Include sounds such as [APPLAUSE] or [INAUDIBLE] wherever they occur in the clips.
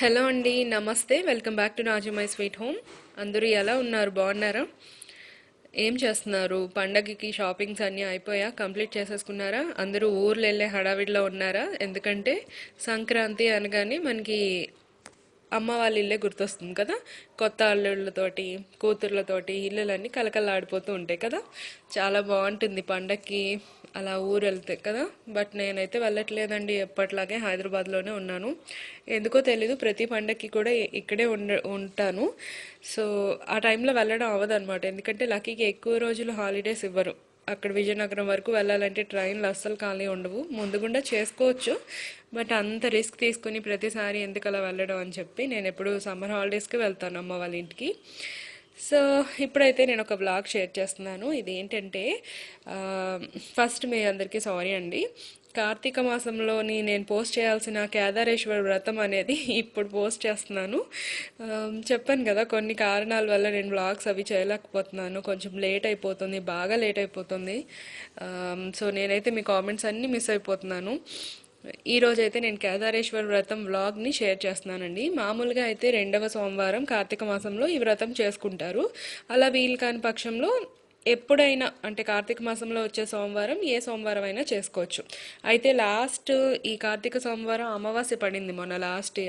hello అండి నమస్తే welcome back to Raju my sweet home అందరూ ఎలా ఉన్నారు బాగున్నారా ఏం చేస్తున్నారు పండగకి షాపింగ్స్ అన్నీ అయిపోయా కంప్లీట్ చేసేసుకున్నారా అందరూ ఊర్లు వెళ్ళే హడావిడిలో ఉన్నారా ఎందుకంటే సంక్రాంతి అనగానే మనకి అమ్మ వాళ్ళ ఇల్లే గుర్తొస్తుంది కదా కొత్త అల్లుళ్ళతోటి కూతుర్లతోటి ఇల్లులన్నీ కలకలాడిపోతూ ఉంటాయి కదా చాలా బాగుంటుంది పండగకి అలా ఊరు వెళ్తే కదా బట్ నేనైతే వెళ్ళట్లేదండి ఎప్పట్లాగే హైదరాబాద్లోనే ఉన్నాను ఎందుకో తెలీదు ప్రతి పండగకి కూడా ఇక్కడే ఉండ ఉంటాను సో ఆ టైంలో వెళ్ళడం అనమాట ఎందుకంటే లక్కీకి ఎక్కువ రోజులు హాలిడేస్ ఇవ్వరు అక్కడ విజయనగరం వరకు వెళ్ళాలంటే ట్రైన్లు అస్సలు ఖాళీ ఉండవు ముందుగుండా చేసుకోవచ్చు బట్ అంత రిస్క్ తీసుకుని ప్రతిసారి ఎందుకు అలా వెళ్ళడం అని చెప్పి నేను ఎప్పుడు సమ్మర్ హాలిడేస్కి వెళ్తాను అమ్మ వాళ్ళ ఇంటికి సో ఇప్పుడైతే నేను ఒక బ్లాగ్ షేర్ చేస్తున్నాను ఇది ఏంటంటే ఫస్ట్ మీ అందరికీ సారీ అండి కార్తీక మాసంలోని నేను పోస్ట్ చేయాల్సిన కేదారేశ్వర వ్రతం అనేది [LAUGHS] ఇప్పుడు పోస్ట్ చేస్తున్నాను చెప్పాను కదా కొన్ని కారణాల వల్ల నేను బ్లాగ్స్ అవి చేయలేకపోతున్నాను కొంచెం లేట్ అయిపోతుంది బాగా లేట్ అయిపోతుంది సో నేనైతే మీ కామెంట్స్ అన్నీ మిస్ అయిపోతున్నాను ఈరోజు అయితే నేను కేదారేశ్వర వ్రతం వ్లాగ్ని షేర్ చేస్తున్నానండి మామూలుగా అయితే రెండవ సోమవారం కార్తీక మాసంలో ఈ వ్రతం చేసుకుంటారు అలా వీలు కాని పక్షంలో ఎప్పుడైనా అంటే కార్తీక మాసంలో వచ్చే సోమవారం ఏ సోమవారం అయినా చేసుకోవచ్చు అయితే లాస్ట్ ఈ కార్తీక సోమవారం అమావాస్య పడింది మొన్న లాస్ట్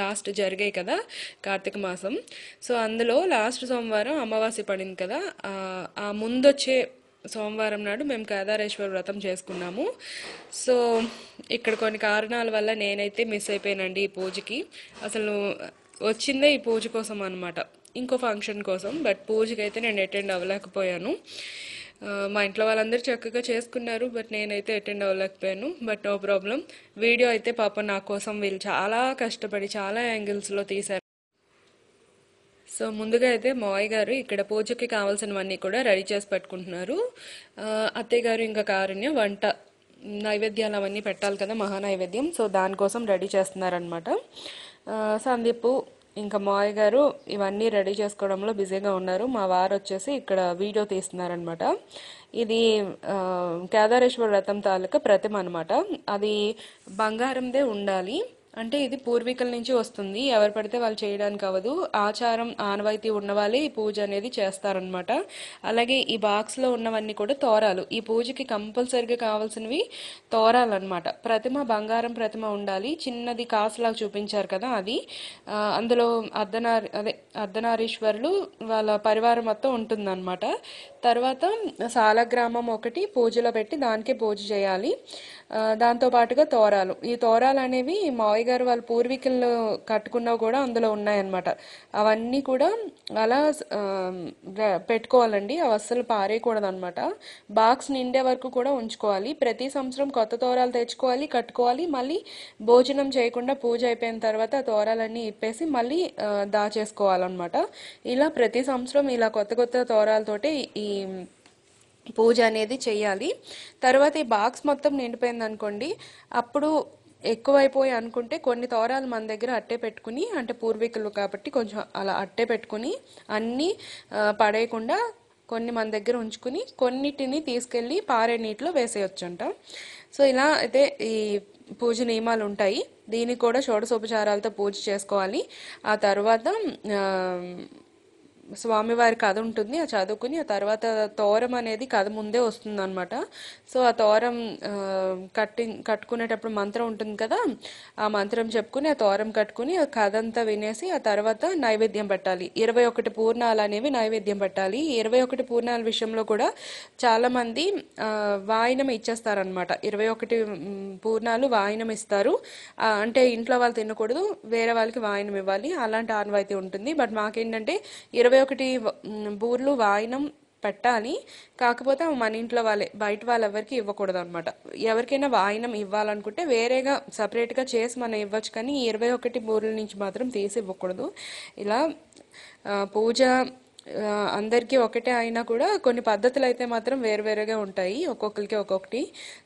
లాస్ట్ జరిగాయి కదా కార్తీక మాసం సో అందులో లాస్ట్ సోమవారం అమావాస్య పడింది కదా ఆ ముందొచ్చే సోమవారం నాడు మేము కేదారేశ్వర వ్రతం చేసుకున్నాము సో ఇక్కడ కొన్ని కారణాల వల్ల నేనైతే మిస్ అయిపోయానండి ఈ పూజకి అసలు వచ్చిందే ఈ పూజ కోసం అనమాట ఇంకో ఫంక్షన్ కోసం బట్ పూజకి అయితే నేను అటెండ్ అవ్వలేకపోయాను మా ఇంట్లో వాళ్ళందరూ చక్కగా చేసుకున్నారు బట్ నేనైతే అటెండ్ అవ్వలేకపోయాను బట్ నో ప్రాబ్లం వీడియో అయితే పాప నా కోసం వీళ్ళు చాలా కష్టపడి చాలా యాంగిల్స్లో తీశారు సో ముందుగా అయితే మావయ్య గారు ఇక్కడ పూజకి కావాల్సినవన్నీ కూడా రెడీ చేసి పెట్టుకుంటున్నారు అత్తయ్య గారు ఇంకా కారుణ్యం వంట నైవేద్యాలు అవన్నీ పెట్టాలి కదా మహానైవేద్యం సో దానికోసం రెడీ చేస్తున్నారనమాట సందీప్ ఇంకా మావయ్య గారు ఇవన్నీ రెడీ చేసుకోవడంలో బిజీగా ఉన్నారు మా వారు వచ్చేసి ఇక్కడ వీడియో తీస్తున్నారనమాట ఇది కేదారేశ్వర వ్రతం తాలూకా ప్రతిమ అనమాట అది బంగారందే ఉండాలి అంటే ఇది పూర్వీకుల నుంచి వస్తుంది ఎవరు పడితే వాళ్ళు చేయడానికి అవ్వదు ఆచారం ఆనవాయితీ వాళ్ళే ఈ పూజ అనేది చేస్తారనమాట అలాగే ఈ బాక్స్లో ఉన్నవన్నీ కూడా తోరాలు ఈ పూజకి కంపల్సరిగా కావాల్సినవి తోరాలన్నమాట ప్రతిమ బంగారం ప్రతిమ ఉండాలి చిన్నది కాసులాగా చూపించారు కదా అది అందులో అర్ధనారి అదే అర్ధనారీశ్వరులు వాళ్ళ పరివారం మొత్తం ఉంటుందన్నమాట తర్వాత సాలగ్రామం ఒకటి పూజలో పెట్టి దానికే పూజ చేయాలి దాంతో పాటుగా తోరాలు ఈ తోరాలు అనేవి మావయ్య గారు వాళ్ళ పూర్వీకులు కట్టుకున్నవి కూడా అందులో ఉన్నాయన్నమాట అవన్నీ కూడా అలా పెట్టుకోవాలండి అవి అస్సలు పారేయకూడదు అనమాట బాక్స్ నిండే వరకు కూడా ఉంచుకోవాలి ప్రతి సంవత్సరం కొత్త తోరాలు తెచ్చుకోవాలి కట్టుకోవాలి మళ్ళీ భోజనం చేయకుండా పూజ అయిపోయిన తర్వాత తోరాలన్నీ ఇప్పేసి మళ్ళీ దాచేసుకోవాలన్నమాట ఇలా ప్రతి సంవత్సరం ఇలా కొత్త కొత్త తోరాలతోటి ఈ పూజ అనేది చేయాలి తర్వాత ఈ బాక్స్ మొత్తం నిండిపోయింది అనుకోండి అప్పుడు ఎక్కువైపోయి అనుకుంటే కొన్ని తోరాలు మన దగ్గర అట్టే పెట్టుకుని అంటే పూర్వీకులు కాబట్టి కొంచెం అలా అట్టే పెట్టుకుని అన్నీ పడేయకుండా కొన్ని మన దగ్గర ఉంచుకుని కొన్నిటిని తీసుకెళ్ళి పారే నీటిలో వేసేయొచ్చంట సో ఇలా అయితే ఈ పూజ నియమాలు ఉంటాయి దీన్ని కూడా షోడశోపచారాలతో పూజ చేసుకోవాలి ఆ తర్వాత స్వామివారి కథ ఉంటుంది ఆ చదువుకుని ఆ తర్వాత తోరం అనేది కథ ముందే వస్తుంది అనమాట సో ఆ తోరం కట్టి కట్టుకునేటప్పుడు మంత్రం ఉంటుంది కదా ఆ మంత్రం చెప్పుకుని ఆ తోరం కట్టుకుని ఆ కథ అంతా వినేసి ఆ తర్వాత నైవేద్యం పెట్టాలి ఇరవై ఒకటి పూర్ణాలు అనేవి నైవేద్యం పెట్టాలి ఇరవై ఒకటి పూర్ణాల విషయంలో కూడా చాలామంది వాయినం ఇచ్చేస్తారనమాట ఇరవై ఒకటి పూర్ణాలు వాయినం ఇస్తారు అంటే ఇంట్లో వాళ్ళు తినకూడదు వేరే వాళ్ళకి వాయినం ఇవ్వాలి అలాంటి ఆన్వాయితీ ఉంటుంది బట్ మాకేంటంటే ఇరవై ఇరవై ఒకటి బూర్లు వాయినం పెట్టాలి కాకపోతే మన ఇంట్లో వాళ్ళే బయట వాళ్ళు ఎవరికి ఇవ్వకూడదు అనమాట ఎవరికైనా వాయినం ఇవ్వాలనుకుంటే వేరేగా సపరేట్గా చేసి మనం ఇవ్వచ్చు కానీ ఇరవై ఒకటి బూర్ల నుంచి మాత్రం తీసి ఇవ్వకూడదు ఇలా పూజ అందరికీ ఒకటే అయినా కూడా కొన్ని పద్ధతులు అయితే మాత్రం వేరువేరుగా ఉంటాయి ఒక్కొక్కరికి ఒక్కొక్కటి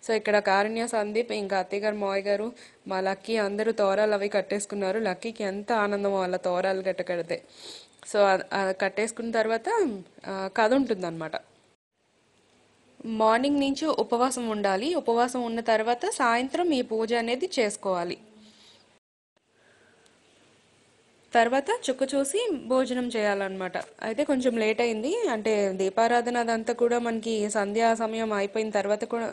సో ఇక్కడ కారుణ్య సందీప్ ఇంకా అత్తయ్య గారు గారు మా లక్కీ అందరూ తోరాలు అవి కట్టేసుకున్నారు లక్కీకి ఎంత ఆనందం వాళ్ళ తోరాలు కట్ట కడితే సో కట్టేసుకున్న తర్వాత కథ అనమాట మార్నింగ్ నుంచి ఉపవాసం ఉండాలి ఉపవాసం ఉన్న తర్వాత సాయంత్రం ఈ పూజ అనేది చేసుకోవాలి తర్వాత చుక్క చూసి భోజనం చేయాలన్నమాట అయితే కొంచెం లేట్ అయింది అంటే దీపారాధన అదంతా కూడా మనకి సంధ్యా సమయం అయిపోయిన తర్వాత కూడా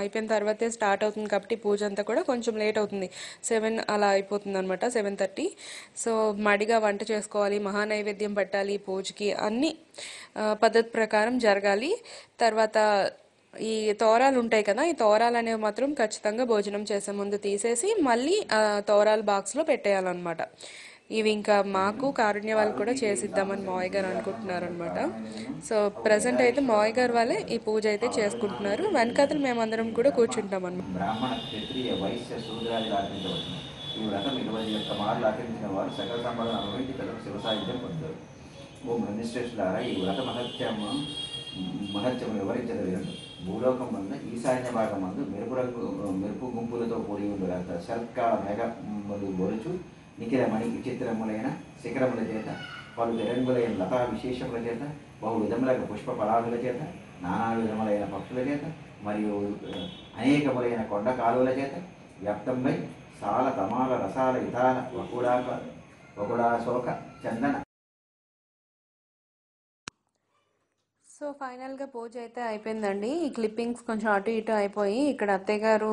అయిపోయిన తర్వాతే స్టార్ట్ అవుతుంది కాబట్టి పూజ అంతా కూడా కొంచెం లేట్ అవుతుంది సెవెన్ అలా అయిపోతుంది అనమాట సెవెన్ థర్టీ సో మడిగా వంట చేసుకోవాలి మహానైవేద్యం పెట్టాలి పూజకి అన్నీ పద్ధతి ప్రకారం జరగాలి తర్వాత ఈ తోరాలు ఉంటాయి కదా ఈ తోరాలు అనేవి మాత్రం ఖచ్చితంగా భోజనం చేసే ముందు తీసేసి మళ్ళీ తోరాలు బాక్స్లో పెట్టేయాలన్నమాట ఇవి ఇంకా మాకు కారుణ్య వాళ్ళు కూడా చేసిద్దామని మావయ్య గారు అనుకుంటున్నారు అనమాట సో ప్రజెంట్ అయితే మావయ్య గారు వాళ్ళే ఈ పూజ అయితే చేసుకుంటున్నారు వెనకాతలు మేమందరం కూడా కూర్చుంటాం అనమాట ఈ శివ ఈ వ్రత మహత్యం మహత్యం భూలోకం వల్ల ఈశాన్య భాగం మందు మెరుపు రంగు మెరుపు గుంపులతో కూడి ఉండు మెగా మేఘములు బొరుచు నిఖిలమణి విచిత్రములైన శిఖరముల చేత పలు తెరంగులైన లతా విశేషముల చేత బహు విధములైన పుష్ప ఫలాదుల చేత నానా విధములైన పక్షుల చేత మరియు అనేకములైన కొండ కాలువల చేత వ్యాప్తంపై సాల తమాల రసాల విధాన వకుడాక వకుడాశోక చందన సో ఫైనల్గా పూజ అయితే అయిపోయిందండి ఈ క్లిప్పింగ్స్ కొంచెం అటు ఇటు అయిపోయి ఇక్కడ అత్తయ్య గారు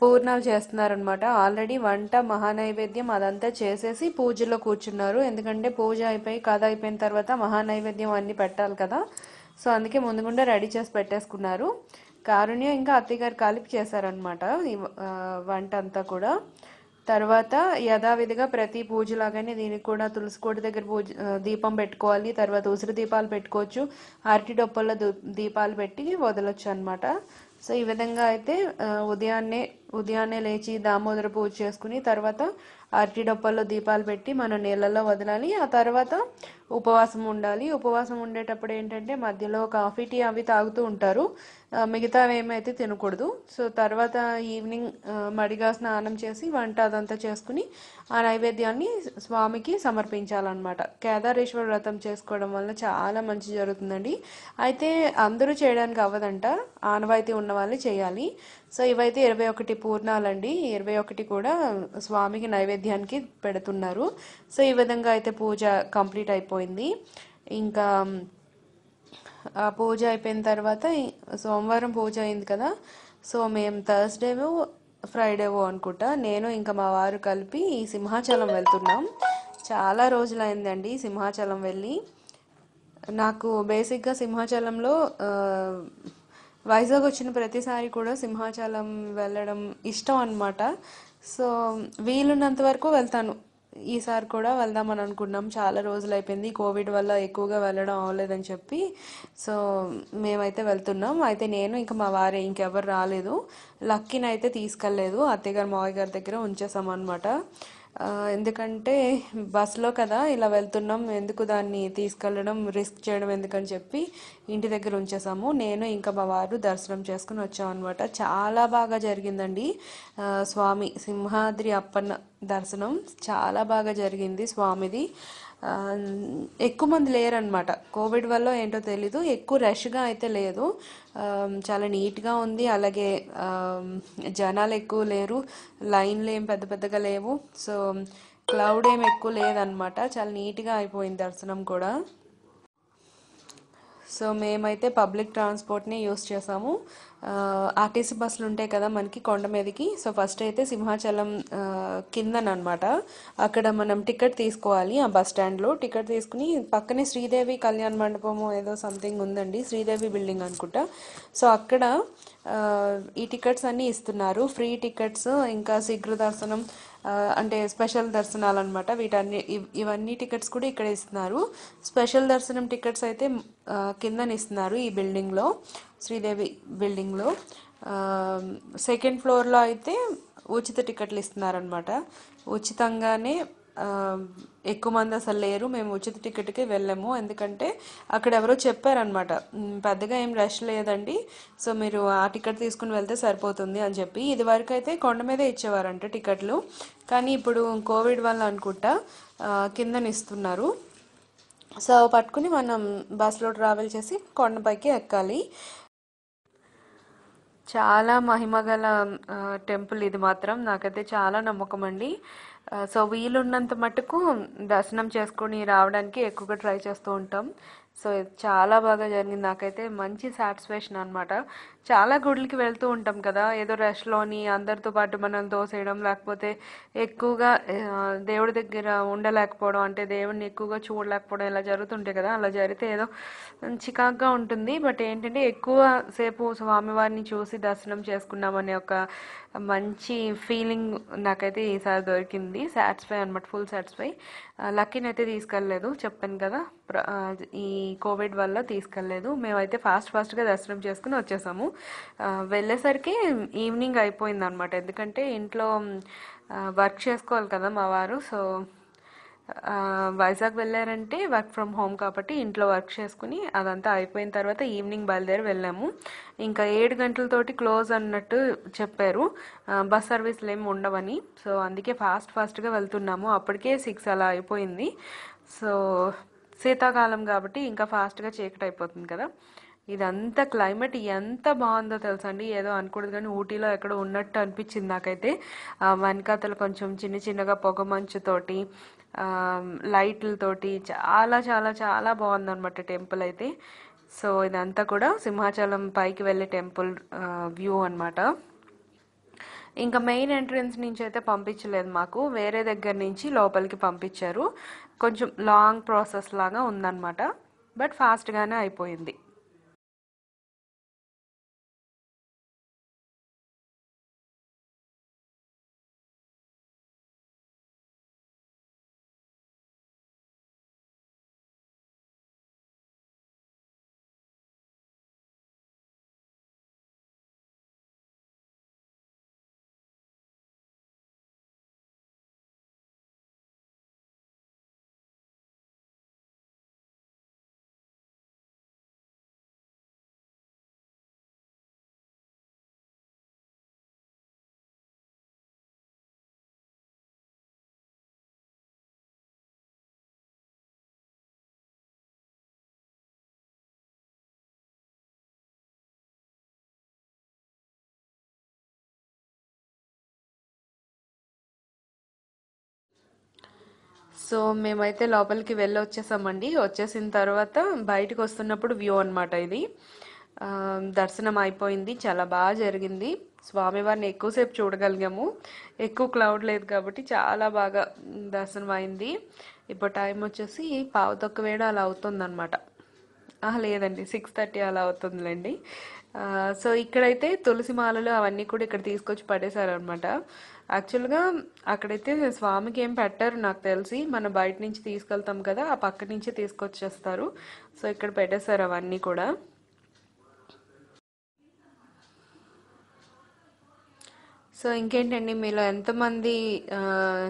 పూర్ణాలు చేస్తున్నారనమాట ఆల్రెడీ వంట మహానైవేద్యం అదంతా చేసేసి పూజలో కూర్చున్నారు ఎందుకంటే పూజ అయిపోయి కథ అయిపోయిన తర్వాత మహానైవేద్యం అన్నీ పెట్టాలి కదా సో అందుకే ముందుగుండా రెడీ చేసి పెట్టేసుకున్నారు కారుణ్య ఇంకా అత్తగారు కలిపి చేశారనమాట వంట అంతా కూడా తర్వాత యథావిధిగా ప్రతి పూజలాగానే దీనికి కూడా తులసి కోట దగ్గర పూజ దీపం పెట్టుకోవాలి తర్వాత ఉసిరి దీపాలు పెట్టుకోవచ్చు అరటి డొప్పల్లో దీపాలు పెట్టి వదలొచ్చు అనమాట సో ఈ విధంగా అయితే ఉదయాన్నే ఉదయాన్నే లేచి దామోదర పూజ చేసుకుని తర్వాత అరటిడొప్పల్లో దీపాలు పెట్టి మనం నీళ్ళల్లో వదలాలి ఆ తర్వాత ఉపవాసం ఉండాలి ఉపవాసం ఉండేటప్పుడు ఏంటంటే మధ్యలో కాఫీ టీ అవి తాగుతూ ఉంటారు మిగతావి ఏమైతే తినకూడదు సో తర్వాత ఈవినింగ్ మడిగా స్నానం చేసి వంట అదంతా చేసుకుని ఆ నైవేద్యాన్ని స్వామికి సమర్పించాలన్నమాట కేదారేశ్వర వ్రతం చేసుకోవడం వల్ల చాలా మంచి జరుగుతుందండి అయితే అందరూ చేయడానికి అవ్వదంట ఆనవాయితీ ఉన్న వాళ్ళు చేయాలి సో ఇవైతే ఇరవై ఒకటి పూర్ణాలండి ఇరవై ఒకటి కూడా స్వామికి నైవేద్యానికి పెడుతున్నారు సో ఈ విధంగా అయితే పూజ కంప్లీట్ అయిపోయింది ఇంకా ఆ పూజ అయిపోయిన తర్వాత సోమవారం పూజ అయింది కదా సో మేము థర్స్డే ఫ్రైడేవో అనుకుంటా నేను ఇంకా మా వారు కలిపి సింహాచలం వెళ్తున్నాం చాలా రోజులైందండి సింహాచలం వెళ్ళి నాకు బేసిక్గా సింహాచలంలో వైజాగ్ వచ్చిన ప్రతిసారి కూడా సింహాచలం వెళ్ళడం ఇష్టం అనమాట సో వీలున్నంత వరకు వెళ్తాను ఈసారి కూడా వెళ్దామని అనుకున్నాం చాలా రోజులు అయిపోయింది కోవిడ్ వల్ల ఎక్కువగా వెళ్ళడం అవ్వలేదని చెప్పి సో మేమైతే వెళ్తున్నాం అయితే నేను ఇంకా మా వారే ఇంకెవరు రాలేదు లక్కీని అయితే తీసుకెళ్ళలేదు అత్తయ్య గారు మావయ్య గారి దగ్గర ఉంచేసాం అనమాట ఎందుకంటే బస్సులో కదా ఇలా వెళ్తున్నాం ఎందుకు దాన్ని తీసుకెళ్ళడం రిస్క్ చేయడం ఎందుకని చెప్పి ఇంటి దగ్గర ఉంచేసాము నేను ఇంకా మా వారు దర్శనం చేసుకుని వచ్చాం అనమాట చాలా బాగా జరిగిందండి స్వామి సింహాద్రి అప్పన్న దర్శనం చాలా బాగా జరిగింది స్వామిది ఎక్కువ మంది లేరనమాట కోవిడ్ వల్ల ఏంటో తెలీదు ఎక్కువ రష్గా అయితే లేదు చాలా నీట్గా ఉంది అలాగే జనాలు ఎక్కువ లేరు లైన్లు ఏం పెద్ద పెద్దగా లేవు సో క్లౌడ్ ఏం ఎక్కువ లేదనమాట చాలా నీట్గా అయిపోయింది దర్శనం కూడా సో మేమైతే పబ్లిక్ ట్రాన్స్పోర్ట్ని యూస్ చేసాము ఆర్టీసీ బస్సులు ఉంటాయి కదా మనకి కొండ మీదకి సో ఫస్ట్ అయితే సింహాచలం కిందనమాట అక్కడ మనం టికెట్ తీసుకోవాలి ఆ బస్ స్టాండ్లో టికెట్ తీసుకుని పక్కనే శ్రీదేవి కళ్యాణ్ మండపము ఏదో సంథింగ్ ఉందండి శ్రీదేవి బిల్డింగ్ అనుకుంటా సో అక్కడ ఈ టికెట్స్ అన్నీ ఇస్తున్నారు ఫ్రీ టికెట్స్ ఇంకా శీఘ్ర దర్శనం అంటే స్పెషల్ దర్శనాలు అనమాట వీటన్ని ఇవన్నీ టికెట్స్ కూడా ఇక్కడ ఇస్తున్నారు స్పెషల్ దర్శనం టికెట్స్ అయితే కిందని ఇస్తున్నారు ఈ బిల్డింగ్లో శ్రీదేవి బిల్డింగ్లో సెకండ్ ఫ్లోర్లో అయితే ఉచిత టికెట్లు ఇస్తున్నారనమాట ఉచితంగానే ఎక్కువ మంది అసలు లేరు మేము ఉచిత టికెట్కి వెళ్ళాము ఎందుకంటే అక్కడ ఎవరో చెప్పారనమాట పెద్దగా ఏం రష్ లేదండి సో మీరు ఆ టికెట్ తీసుకుని వెళ్తే సరిపోతుంది అని చెప్పి ఇది వరకు అయితే కొండ మీదే ఇచ్చేవారంట టికెట్లు కానీ ఇప్పుడు కోవిడ్ వల్ల అనుకుంటా కిందనిస్తున్నారు సో పట్టుకుని మనం బస్సులో ట్రావెల్ చేసి కొండపైకి ఎక్కాలి చాలా మహిమగల టెంపుల్ ఇది మాత్రం నాకైతే చాలా నమ్మకం అండి సో వీలున్నంత మటుకు దర్శనం చేసుకుని రావడానికి ఎక్కువగా ట్రై చేస్తూ ఉంటాం సో చాలా బాగా జరిగింది నాకైతే మంచి సాటిస్ఫాక్షన్ అనమాట చాలా గుడులకి వెళ్తూ ఉంటాం కదా ఏదో రష్లోని అందరితో పాటు మనం దోసేయడం లేకపోతే ఎక్కువగా దేవుడి దగ్గర ఉండలేకపోవడం అంటే దేవుడిని ఎక్కువగా చూడలేకపోవడం ఇలా జరుగుతుంటాయి కదా అలా జరిగితే ఏదో చికాక్గా ఉంటుంది బట్ ఏంటంటే ఎక్కువ సేపు స్వామివారిని చూసి దర్శనం చేసుకున్నామనే ఒక మంచి ఫీలింగ్ నాకైతే ఈసారి దొరికింది సాటిస్ఫై అనమాట ఫుల్ సాటిస్ఫై లక్కీని అయితే తీసుకెళ్ళలేదు చెప్పాను కదా ఈ కోవిడ్ వల్ల తీసుకెళ్ళలేదు మేమైతే ఫాస్ట్ ఫాస్ట్గా దర్శనం చేసుకుని వచ్చేసాము వెళ్ళేసరికి ఈవినింగ్ అయిపోయింది అనమాట ఎందుకంటే ఇంట్లో వర్క్ చేసుకోవాలి కదా మా వారు సో వైజాగ్ వెళ్ళారంటే వర్క్ ఫ్రమ్ హోమ్ కాబట్టి ఇంట్లో వర్క్ చేసుకుని అదంతా అయిపోయిన తర్వాత ఈవినింగ్ బయలుదేరి వెళ్ళాము ఇంకా ఏడు గంటలతోటి క్లోజ్ అన్నట్టు చెప్పారు బస్ సర్వీసులు ఏమి ఉండవని సో అందుకే ఫాస్ట్ ఫాస్ట్గా వెళ్తున్నాము అప్పటికే సిక్స్ అలా అయిపోయింది సో శీతాకాలం కాబట్టి ఇంకా ఫాస్ట్గా చీకటి అయిపోతుంది కదా ఇదంతా క్లైమేట్ ఎంత బాగుందో తెలుసండి ఏదో అనకూడదు కానీ ఊటీలో ఎక్కడో ఉన్నట్టు అనిపించింది నాకైతే వెనకాతలు కొంచెం చిన్న చిన్నగా పొగ మంచుతోటి లైట్లతోటి చాలా చాలా చాలా బాగుందన్నమాట టెంపుల్ అయితే సో ఇదంతా కూడా సింహాచలం పైకి వెళ్ళే టెంపుల్ వ్యూ అనమాట ఇంకా మెయిన్ ఎంట్రన్స్ నుంచి అయితే పంపించలేదు మాకు వేరే దగ్గర నుంచి లోపలికి పంపించారు కొంచెం లాంగ్ ప్రాసెస్ లాగా ఉందన్నమాట బట్ ఫాస్ట్గానే అయిపోయింది సో మేమైతే లోపలికి వెళ్ళి వచ్చేసామండి వచ్చేసిన తర్వాత బయటకు వస్తున్నప్పుడు వ్యూ అనమాట ఇది దర్శనం అయిపోయింది చాలా బాగా జరిగింది స్వామివారిని ఎక్కువసేపు చూడగలిగాము ఎక్కువ క్లౌడ్ లేదు కాబట్టి చాలా బాగా దర్శనం అయింది ఇప్పుడు టైం వచ్చేసి పావు తొక్క వేడ అలా అవుతుందన్నమాట లేదండి సిక్స్ థర్టీ అలా అవుతుందిలేండి సో ఇక్కడైతే తులసి మాలలు అవన్నీ కూడా ఇక్కడ తీసుకొచ్చి పడేశారనమాట యాక్చువల్గా అక్కడైతే స్వామికి ఏం పెట్టారు నాకు తెలిసి మనం బయట నుంచి తీసుకెళ్తాం కదా ఆ పక్క నుంచి తీసుకొచ్చేస్తారు సో ఇక్కడ పెట్టేశారు అవన్నీ కూడా సో ఇంకేంటండి మీలో ఎంతమంది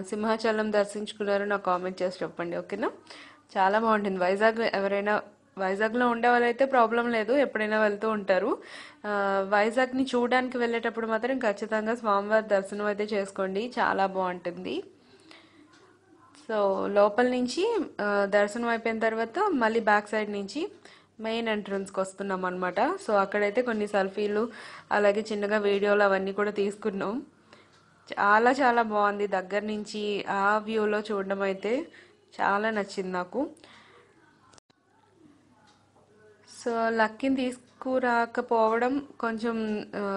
సింహాచలం దర్శించుకున్నారో నాకు కామెంట్ చేసి చెప్పండి ఓకేనా చాలా బాగుంటుంది వైజాగ్ ఎవరైనా వైజాగ్లో ఉండే వాళ్ళైతే ప్రాబ్లం లేదు ఎప్పుడైనా వెళ్తూ ఉంటారు వైజాగ్ని చూడడానికి వెళ్ళేటప్పుడు మాత్రం ఖచ్చితంగా స్వామివారి దర్శనం అయితే చేసుకోండి చాలా బాగుంటుంది సో లోపల నుంచి దర్శనం అయిపోయిన తర్వాత మళ్ళీ బ్యాక్ సైడ్ నుంచి మెయిన్ ఎంట్రన్స్కి వస్తున్నాం అనమాట సో అక్కడైతే కొన్ని సెల్ఫీలు అలాగే చిన్నగా వీడియోలు అవన్నీ కూడా తీసుకున్నాం చాలా చాలా బాగుంది దగ్గర నుంచి ఆ వ్యూలో చూడడం అయితే చాలా నచ్చింది నాకు సో లక్కిని తీసుకురాకపోవడం కొంచెం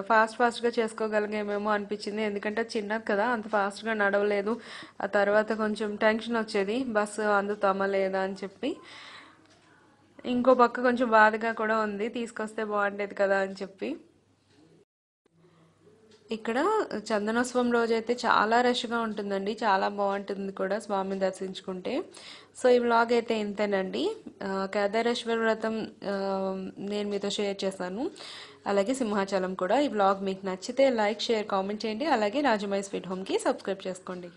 ఫాస్ట్ ఫాస్ట్గా చేసుకోగలిగేమేమో అనిపించింది ఎందుకంటే చిన్నది కదా అంత ఫాస్ట్గా నడవలేదు ఆ తర్వాత కొంచెం టెన్షన్ వచ్చేది బస్సు అందుతామా లేదా అని చెప్పి ఇంకో పక్క కొంచెం బాధగా కూడా ఉంది తీసుకొస్తే బాగుండేది కదా అని చెప్పి ఇక్కడ చందనోత్సవం రోజైతే చాలా రష్గా ఉంటుందండి చాలా బాగుంటుంది కూడా స్వామిని దర్శించుకుంటే సో ఈ వ్లాగ్ అయితే ఇంతేనండి కేదారేశ్వర వ్రతం నేను మీతో షేర్ చేశాను అలాగే సింహాచలం కూడా ఈ వ్లాగ్ మీకు నచ్చితే లైక్ షేర్ కామెంట్ చేయండి అలాగే రాజమాయి స్వీట్ హోమ్కి సబ్స్క్రైబ్ చేసుకోండి